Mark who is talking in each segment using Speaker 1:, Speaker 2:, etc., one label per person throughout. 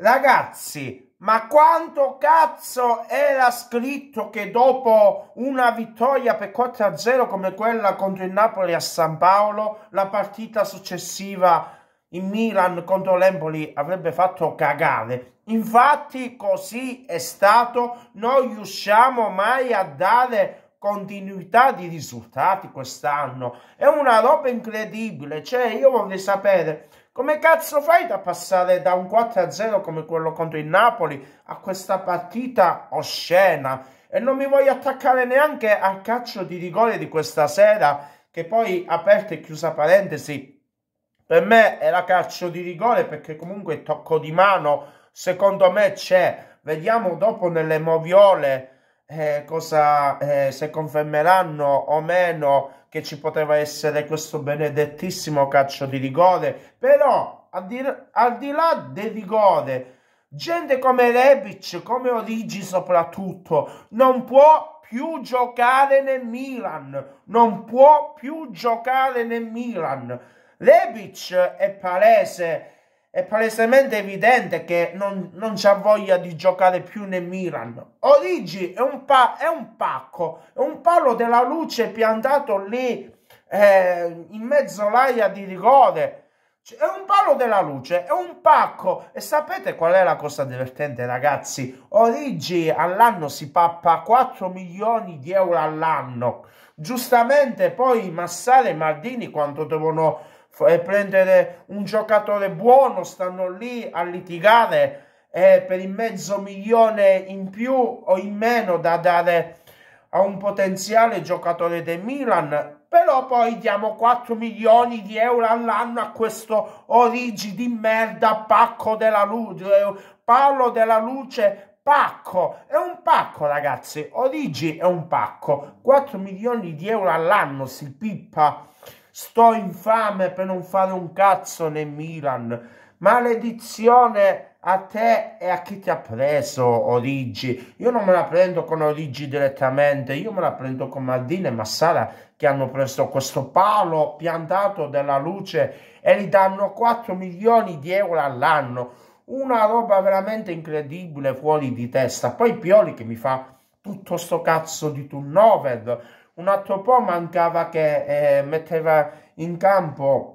Speaker 1: Ragazzi, ma quanto cazzo era scritto che dopo una vittoria per 4-0 come quella contro il Napoli a San Paolo, la partita successiva in Milan contro l'Empoli avrebbe fatto cagare. Infatti così è stato, non riusciamo mai a dare continuità di risultati quest'anno. È una roba incredibile, cioè io vorrei sapere come cazzo fai da passare da un 4-0 come quello contro il Napoli a questa partita oscena? E non mi voglio attaccare neanche al calcio di rigore di questa sera, che poi, aperta e chiusa parentesi, per me era calcio di rigore perché comunque tocco di mano, secondo me c'è. Vediamo dopo nelle moviole eh, cosa, eh, se confermeranno o meno che ci poteva essere questo benedettissimo calcio di rigore, però al di, al di là del rigore, gente come Rebic, come Origi soprattutto, non può più giocare nel Milan, non può più giocare nel Milan. Rebic è palese è palesemente evidente che non, non c'ha voglia di giocare più nel Milan. Origi è un, pa- è un pacco, è un palo della luce piantato lì eh, in mezzo all'aria di rigore. Cioè, è un palo della luce, è un pacco. E sapete qual è la cosa divertente, ragazzi? Origi all'anno si pappa 4 milioni di euro all'anno. Giustamente poi Massare e Maldini quando devono e eh, prendere un giocatore buono, stanno lì a litigare eh, per il mezzo milione in più o in meno da dare a un potenziale giocatore del Milan, però poi diamo 4 milioni di euro all'anno a questo origi di merda pacco della luce, eh, Paolo della luce pacco, è un pacco ragazzi, Origi è un pacco, 4 milioni di euro all'anno si pippa Sto infame per non fare un cazzo nel Milan. Maledizione a te e a chi ti ha preso Origi. Io non me la prendo con Origi direttamente, io me la prendo con Maldini e Massara che hanno preso questo palo piantato della luce e gli danno 4 milioni di euro all'anno. Una roba veramente incredibile, fuori di testa. Poi Pioli che mi fa tutto sto cazzo di turnover un altro po' mancava che eh, metteva in campo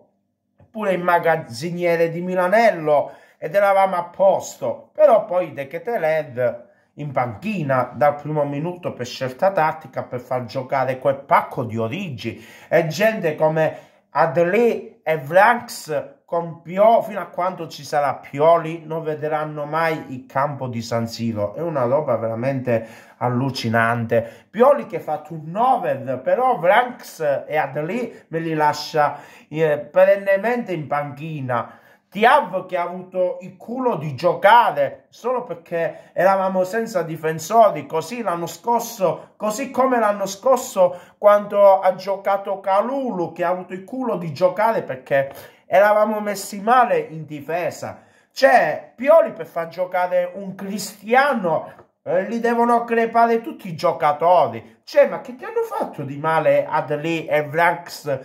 Speaker 1: pure il magazziniere di Milanello ed eravamo a posto, però poi Decathlon in panchina dal primo minuto per scelta tattica per far giocare quel pacco di origini e gente come Adley e Vlanks con Pio, fino a quando ci sarà Pioli non vedranno mai il campo di San Siro. È una roba veramente allucinante. Pioli che fa turnover, però Vranks e Adli me li lascia eh, perennemente in panchina. Tiav che ha avuto il culo di giocare solo perché eravamo senza difensori, così l'anno scorso, così come l'anno scorso quando ha giocato Calulu che ha avuto il culo di giocare perché eravamo messi male in difesa. Cioè, Pioli per far giocare un cristiano eh, li devono crepare tutti i giocatori. Cioè, ma che ti hanno fatto di male Adli e Vrax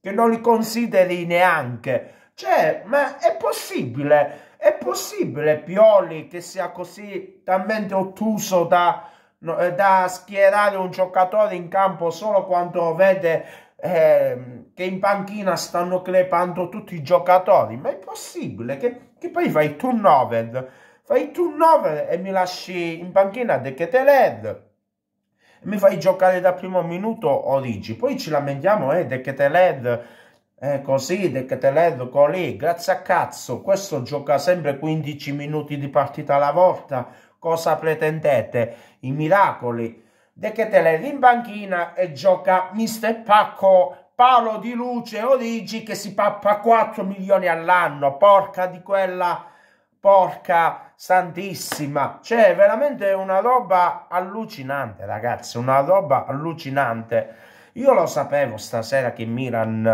Speaker 1: che non li consideri neanche? Cioè, ma è possibile? È possibile Pioli che sia così talmente ottuso da, eh, da schierare un giocatore in campo solo quando vede eh, che in panchina stanno crepando tutti i giocatori, ma è possibile che, che poi fai turnover, fai turnover e mi lasci in panchina De Keteled, mi fai giocare dal primo minuto Origi, poi ci lamentiamo, eh, De Keteled eh, così, De Keteled colì, grazie a cazzo, questo gioca sempre 15 minuti di partita alla volta, cosa pretendete? I miracoli? De Ketelaere in banchina e gioca Mister Pacco, Paolo Di Luce, Origi che si pappa 4 milioni all'anno, porca di quella, porca santissima. Cioè, veramente una roba allucinante, ragazzi, una roba allucinante. Io lo sapevo stasera che Milan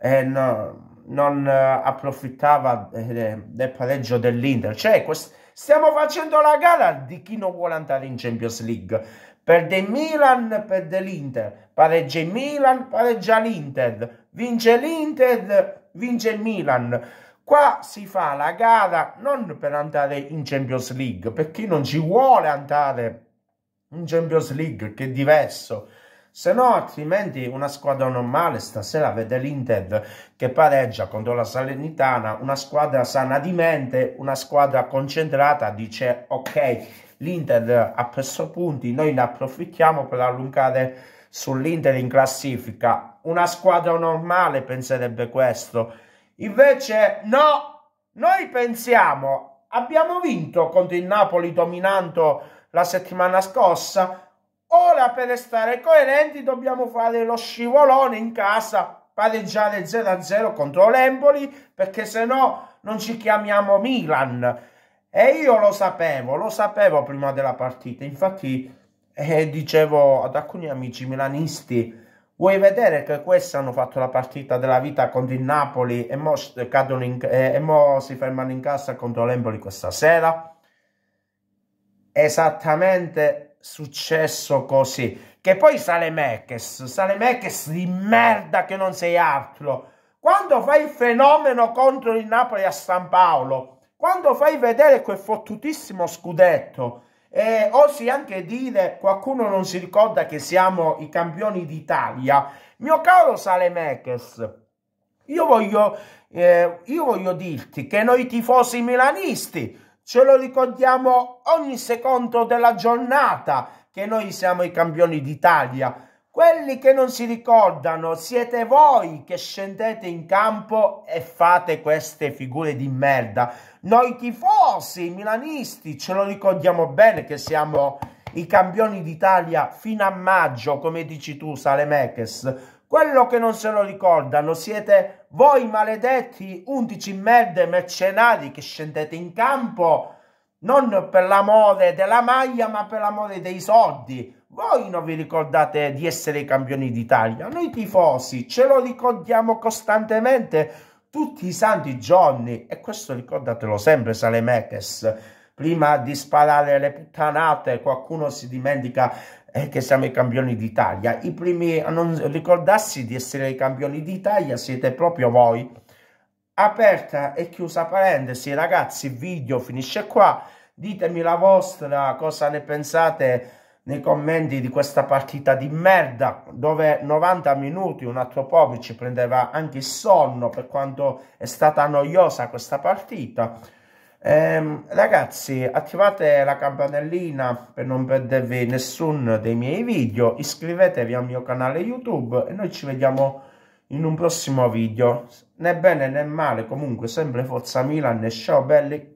Speaker 1: eh, no, non eh, approfittava eh, del pareggio dell'Inter, cioè questo... Stiamo facendo la gara di chi non vuole andare in Champions League perde Milan, perde l'Inter, pareggia Milan, pareggia l'Inter, vince l'Inter, vince Milan. Qua si fa la gara non per andare in Champions League, per chi non ci vuole andare in Champions League, che è diverso. Se no, altrimenti una squadra normale stasera vede l'Inter che pareggia contro la Salernitana, una squadra sana di mente, una squadra concentrata, dice ok, l'Inter ha perso punti, noi ne approfittiamo per allungare sull'Inter in classifica. Una squadra normale penserebbe questo. Invece no, noi pensiamo, abbiamo vinto contro il Napoli dominando la settimana scorsa, ora per restare coerenti dobbiamo fare lo scivolone in casa, pareggiare 0-0 contro l'Emboli, perché se no non ci chiamiamo Milan. E io lo sapevo, lo sapevo prima della partita. Infatti eh, dicevo ad alcuni amici milanisti, vuoi vedere che questi hanno fatto la partita della vita contro il Napoli e mo, in, eh, e mo si fermano in cassa contro l'Empoli questa sera? Esattamente successo così. Che poi Salemekes, Salemekes di merda che non sei altro. Quando fai il fenomeno contro il Napoli a San Paolo quando fai vedere quel fottutissimo scudetto e osi anche dire qualcuno non si ricorda che siamo i campioni d'Italia, mio caro Salemekes, io voglio, eh, io voglio dirti che noi tifosi milanisti ce lo ricordiamo ogni secondo della giornata che noi siamo i campioni d'Italia quelli che non si ricordano siete voi che scendete in campo e fate queste figure di merda. Noi tifosi milanisti ce lo ricordiamo bene che siamo i campioni d'Italia fino a maggio, come dici tu Salemekes. Quello che non se lo ricordano siete voi maledetti 11 merde mercenari che scendete in campo non per l'amore della maglia, ma per l'amore dei soldi. Voi non vi ricordate di essere i campioni d'Italia, noi tifosi ce lo ricordiamo costantemente tutti i santi giorni e questo ricordatelo sempre Salemekes. Prima di sparare le puttanate qualcuno si dimentica eh, che siamo i campioni d'Italia. I primi a non ricordarsi di essere i campioni d'Italia siete proprio voi aperta e chiusa parentesi ragazzi il video finisce qua ditemi la vostra cosa ne pensate nei commenti di questa partita di merda dove 90 minuti un altro po' ci prendeva anche il sonno per quanto è stata noiosa questa partita ehm, ragazzi attivate la campanellina per non perdervi nessun dei miei video iscrivetevi al mio canale youtube e noi ci vediamo in un prossimo video. Né bene né male, comunque sempre Forza Milan e ciao belli!